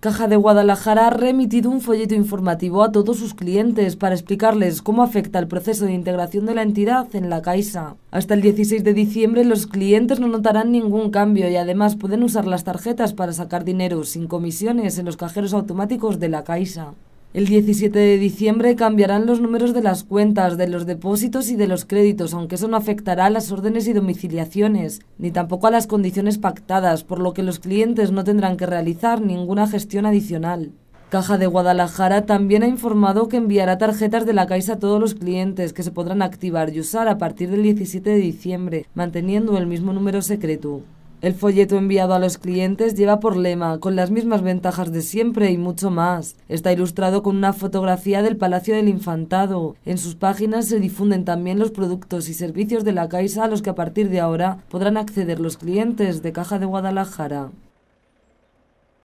Caja de Guadalajara ha remitido un folleto informativo a todos sus clientes para explicarles cómo afecta el proceso de integración de la entidad en la Caixa. Hasta el 16 de diciembre los clientes no notarán ningún cambio y además pueden usar las tarjetas para sacar dinero sin comisiones en los cajeros automáticos de la Caixa. El 17 de diciembre cambiarán los números de las cuentas, de los depósitos y de los créditos, aunque eso no afectará a las órdenes y domiciliaciones, ni tampoco a las condiciones pactadas, por lo que los clientes no tendrán que realizar ninguna gestión adicional. Caja de Guadalajara también ha informado que enviará tarjetas de la Caixa a todos los clientes que se podrán activar y usar a partir del 17 de diciembre, manteniendo el mismo número secreto. El folleto enviado a los clientes lleva por lema, con las mismas ventajas de siempre y mucho más. Está ilustrado con una fotografía del Palacio del Infantado. En sus páginas se difunden también los productos y servicios de la Caixa a los que a partir de ahora podrán acceder los clientes de Caja de Guadalajara.